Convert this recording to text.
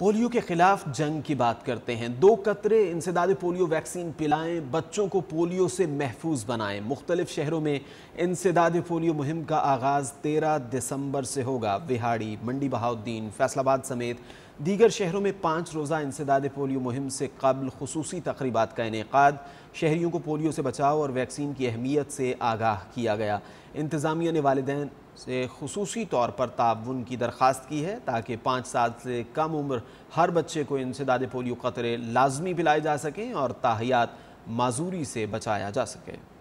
polio के खिलाफ जंग की बात करते हैं दो कतरे इंसदाद पोलियो वैक्सीन पिलाएं बच्चों को पोलियो से महफूज बनाएं मुख्तलिफ शहरों में इंसदाद पोलियो मुहिम का आगाज़ तेरह दिसंबर से होगा विहाड़ी मंडी बहाउद्दीन फैसलाबाद समेत दीगर शहरों में पाँच रोज़ा इंसदाद पोलियो मुहिम से कबल खसूसी तकरीबा का इनका शहरीों को पोलियो से बचाव और वैक्सीन की अहमियत से आगाह किया गया इंतज़ामिया ने वालदेन से खसूस तौर पर ताउन की दरख्वास्त की है ताकि पाँच साल से कम उम्र हर बच्चे को इंसदाद पोलियो ख़तरे लाजमी पिलाए जा सकें और ताहियात माजूरी से बचाया जा सके